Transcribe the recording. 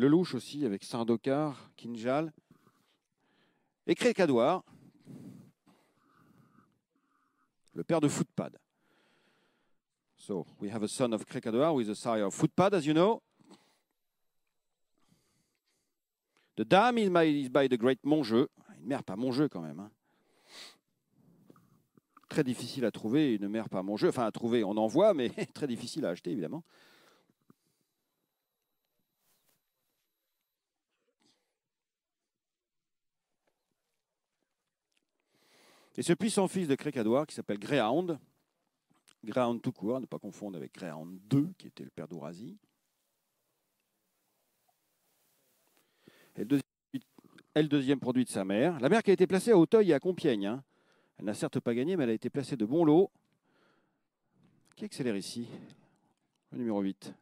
Lelouch aussi avec Saint-Dokar, Kinjal et Crécadouar, le père de Footpad. So we have a son of Krekadwar with a sire of Footpad, as you know. The dam is by, the great Une mère pas Mongeux quand même. Hein. Très difficile à trouver, une mère pas Jeu. Enfin, à trouver, on en voit, mais très difficile à acheter évidemment. Et ce puissant fils de Crécadoire, qui s'appelle Greyhound, Greyhound tout court, ne pas confondre avec Greyhound II, qui était le père d'Ourasie. Elle deuxième, deuxième produit de sa mère. La mère qui a été placée à Auteuil et à Compiègne. Hein. Elle n'a certes pas gagné, mais elle a été placée de bon lot. Qui accélère ici Le numéro 8.